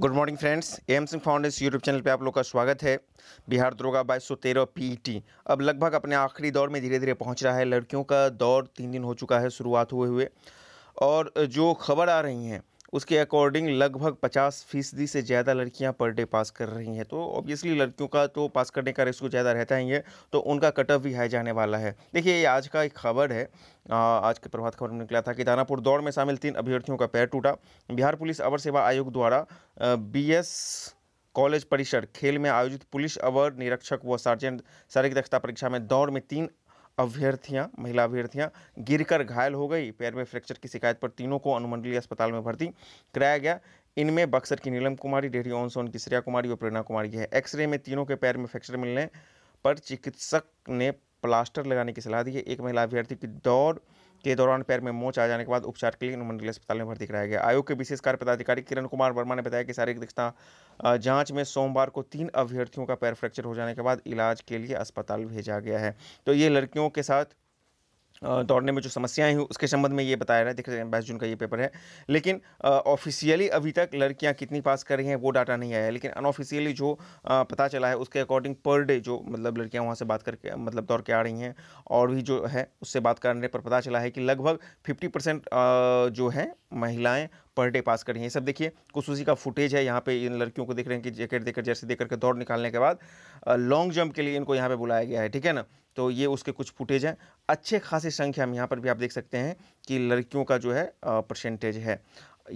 good morning friends M Singh foundation YouTube channel पे आप लोग का स्वागत है बिहार दरोगा बाईस सौ तेरह पी e अब लगभग अपने आखिरी दौर में धीरे धीरे पहुंच रहा है लड़कियों का दौर तीन दिन हो चुका है शुरुआत हुए हुए और जो खबर आ रही हैं उसके अकॉर्डिंग लगभग पचास फीसदी से ज़्यादा लड़कियां पर डे पास कर रही हैं तो ऑब्वियसली लड़कियों का तो पास करने का रिस्क तो ज़्यादा रहता ही है तो उनका कटअप भी हाई जाने वाला है देखिए ये आज का एक खबर है आज के प्रभात खबर में निकला था कि दानापुर दौड़ में शामिल तीन अभ्यर्थियों का पैर टूटा बिहार पुलिस अवर सेवा आयोग द्वारा बी कॉलेज परिसर खेल में आयोजित पुलिस अवर निरीक्षक व सार्जेंट शारीरिक दक्षता परीक्षा में दौड़ में तीन अभ्यर्थियाँ महिला अभ्यर्थियाँ गिरकर घायल हो गई पैर में फ्रैक्चर की शिकायत पर तीनों को अनुमंडलीय अस्पताल में भर्ती कराया गया इनमें बक्सर की नीलम कुमारी डेहरी ऑन सोन की श्रेया कुमारी और प्रेरणा कुमारी है एक्सरे में तीनों के पैर में फ्रैक्चर मिलने पर चिकित्सक ने प्लास्टर लगाने की सलाह दी है एक महिला अभ्यर्थी की दौड़ के दौरान पैर में मोच आ जाने के बाद उपचार के लिए अनुमंडल अस्पताल में भर्ती कराया गया आयोग के विशेष कार्य पदाधिकारी किरण कुमार वर्मा ने बताया कि शारीरिक दक्षता जांच में सोमवार को तीन अभ्यर्थियों का पैर फ्रैक्चर हो जाने के बाद इलाज के लिए अस्पताल भेजा गया है तो ये लड़कियों के साथ दौड़ने में जो समस्याएं हुई उसके संबंध में ये बताया रहा है देख रहे हैं बाईस जून का ये पेपर है लेकिन ऑफिशियली अभी तक लड़कियां कितनी पास कर रही हैं वो डाटा नहीं आया है लेकिन अनऑफिशियली जो आ, पता चला है उसके अकॉर्डिंग पर डे जो मतलब लड़कियां वहां से बात करके मतलब दौड़ के आ रही हैं और भी जो है उससे बात करने पर पता चला है कि लगभग फिफ्टी जो है महिलाएँ पर डे पास कर रही हैं सब देखिए कुछ उसी का फुटेज है यहाँ पे इन लड़कियों को देख रहे हैं कि जैकेट देकर जैसे देकर के दौड़ निकालने के बाद लॉन्ग जंप के लिए इनको यहाँ पे बुलाया गया है ठीक है ना तो ये उसके कुछ फुटेज हैं अच्छे खासी संख्या में यहाँ पर भी आप देख सकते हैं कि लड़कियों का जो है परसेंटेज है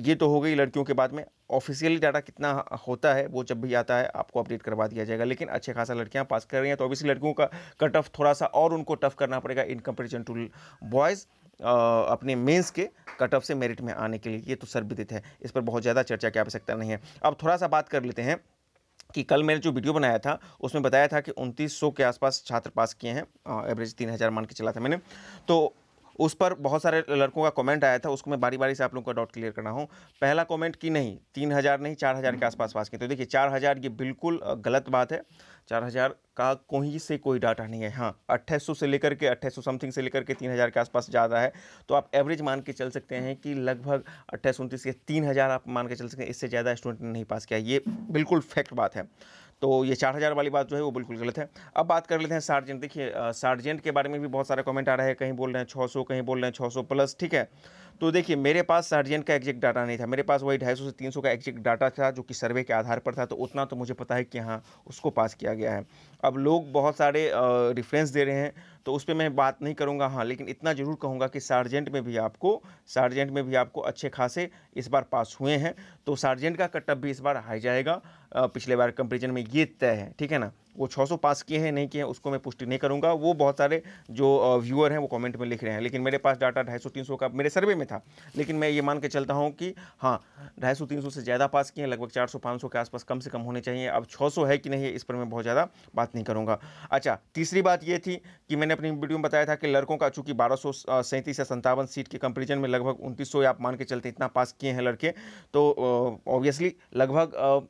ये तो हो गई लड़कियों के बाद में ऑफिशियली डाटा कितना होता है वो जब भी आता है आपको अपडेट करवा दिया जाएगा लेकिन अच्छे खासा लड़कियां पास कर रही हैं तो ऑब्वियसली लड़कियों का कट ऑफ थोड़ा सा और उनको टफ करना पड़ेगा इन कंपेरिजन टू बॉयज़ अपने मेंस के कट ऑफ से मेरिट में आने के लिए ये तो सर्विदित है इस पर बहुत ज़्यादा चर्चा की आवश्यकता नहीं है अब थोड़ा सा बात कर लेते हैं कि कल मैंने जो वीडियो बनाया था उसमें बताया था कि उनतीस के आसपास छात्र पास किए हैं एवरेज तीन हज़ार मान के चला था मैंने तो उस पर बहुत सारे लड़कों का कमेंट आया था उसको मैं बारी बारी से आप लोगों का डॉट क्लियर करना हूँ पहला कमेंट कि नहीं तीन हज़ार नहीं चार हज़ार के आसपास पास की तो देखिए चार हज़ार ये बिल्कुल गलत बात है चार हज़ार का कोई से कोई डाटा नहीं है हाँ अट्ठाईस से लेकर के अट्ठाईस समथिंग से लेकर के तीन हज़ार के आसपास ज़्यादा है तो आप एवरेज मान के चल सकते हैं कि लगभग अट्ठाईस उनतीस या तीन हज़ार आप मान के चल सकते हैं इससे ज़्यादा स्टूडेंट ने नहीं पास किया ये बिल्कुल फैक्ट बात है तो ये चार हज़ार वाली बात जो है वो बिल्कुल गलत है अब बात कर लेते हैं सार्जेंट देखिए सार्जेंट के बारे में भी बहुत सारे कमेंट आ रहे हैं कहीं बोल रहे हैं छः सौ कहीं बोल रहे हैं छः सौ प्लस ठीक है तो देखिए मेरे पास सर्जन का एग्जैक्ट डाटा नहीं था मेरे पास वही ढाई से तीन का एग्जैक्ट डाटा था जो कि सर्वे के आधार पर था तो उतना तो मुझे पता है कि हाँ उसको पास किया गया है अब लोग बहुत सारे रिफ्रेंस दे रहे हैं तो उस पर मैं बात नहीं करूँगा हाँ लेकिन इतना ज़रूर कहूँगा कि सार्जेंट में भी आपको सार्जेंट में भी आपको अच्छे खासे इस बार पास हुए हैं तो सार्जेंट का कटअप भी इस बार हाई जाएगा पिछले बार कंपेरिजन में ये तय है ठीक है ना वो 600 पास किए हैं नहीं किए हैं उसको मैं पुष्टि नहीं करूंगा वो बहुत सारे जो व्यूअर हैं वो कमेंट में लिख रहे हैं लेकिन मेरे पास डाटा ढाई सौ तीन सौ का मेरे सर्वे में था लेकिन मैं ये मान के चलता हूँ कि हाँ ढाई सौ तीन सौ से ज़्यादा पास किए हैं लगभग चार सौ पाँच सौ के आसपास कम से कम होने चाहिए अब छः सौ है कि नहीं इस पर मैं बहुत ज़्यादा बात नहीं करूँगा अच्छा तीसरी बात ये थी कि मैंने अपनी वीडियो में बताया था कि लड़कों का चूँकि बारह सौ सैंतीस या संतावन सीट के कंपेरिजन में लगभग उनतीस सौ आप मान के चलते इतना पास किए हैं लड़के तो ऑब्वियसली लगभग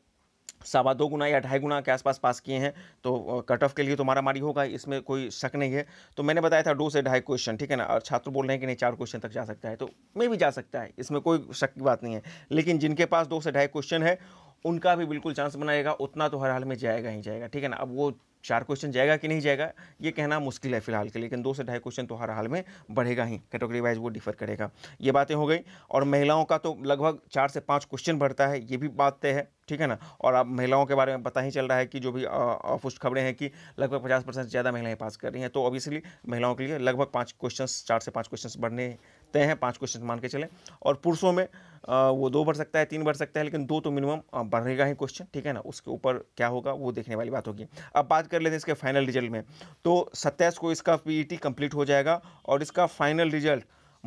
सवा दो गुना या ढाई गुना के आसपास पास किए हैं तो कट ऑफ के लिए तो मारा मारी होगा इसमें कोई शक नहीं है तो मैंने बताया था दो से ढाई क्वेश्चन ठीक है ना और छात्र बोल रहे हैं कि नहीं चार क्वेश्चन तक जा सकता है तो मैं भी जा सकता है इसमें कोई शक की बात नहीं है लेकिन जिनके पास दो से ढाई क्वेश्चन है उनका भी बिल्कुल चांस बनाएगा उतना तो हर हाल में जाएगा ही जाएगा ठीक है ना अब वो चार क्वेश्चन जाएगा कि नहीं जाएगा ये कहना मुश्किल है फिलहाल के लेकिन दो से ढाई क्वेश्चन तो हर हाल में बढ़ेगा ही कैटेगरी वाइज वो डिफर करेगा ये बातें हो गई और महिलाओं का तो लगभग चार से पाँच क्वेश्चन बढ़ता है ये भी बात तय है ठीक है ना और अब महिलाओं के बारे में पता ही चल रहा है कि जो भी अपुष्ट खबरें हैं कि लगभग पचास परसेंट ज़्यादा महिलाएं पास कर रही हैं तो ऑब्वियसली महिलाओं के लिए लगभग पाँच क्वेश्चन चार से पाँच क्वेश्चन बढ़ने तय है पाँच क्वेश्चन मान के चलें और पुरुषों में वो दो बढ़ सकता है तीन बढ़ सकता है लेकिन दो तो मिनिमम बढ़ेगा ही क्वेश्चन ठीक है ना उसके ऊपर क्या होगा वो देखने वाली बात होगी अब बात कर लेते हैं इसके फाइनल रिजल्ट में तो सत्ताईस को इसका पीईटी कंप्लीट e हो जाएगा और इसका फाइनल रिजल्ट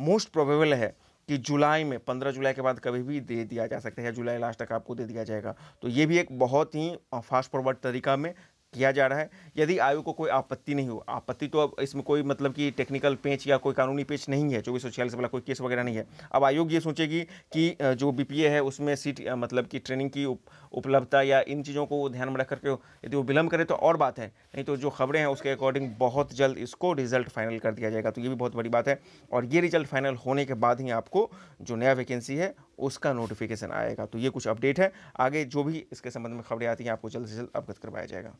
मोस्ट प्रोबेबल है कि जुलाई में पंद्रह जुलाई के बाद कभी भी दे दिया जा सकता है या जुलाई लास्ट तक आपको दे दिया जाएगा तो ये भी एक बहुत ही फास्ट फॉरवर्ड तरीका में किया जा रहा है यदि आयोग को कोई आपत्ति नहीं हो आपत्ति तो अब इसमें कोई मतलब कि टेक्निकल पेच या कोई कानूनी पेच नहीं है चौबीस सौ छियालीस वाला कोई केस वगैरह नहीं है अब आयोग ये सोचेगी कि जो बीपीए है उसमें सीट मतलब कि ट्रेनिंग की उपलब्धता या इन चीज़ों को ध्यान में रख करके यदि वो विलंब करे तो और बात है नहीं तो जो खबरें हैं उसके अकॉर्डिंग बहुत जल्द इसको रिजल्ट फाइनल कर दिया जाएगा तो ये भी बहुत बड़ी बात है और ये रिजल्ट फाइनल होने के बाद ही आपको जो नया वैकेंसी है उसका नोटिफिकेशन आएगा तो ये कुछ अपडेट है आगे जो भी इसके संबंध में खबरें आती हैं आपको जल्द से जल्द अवगत करवाया जाएगा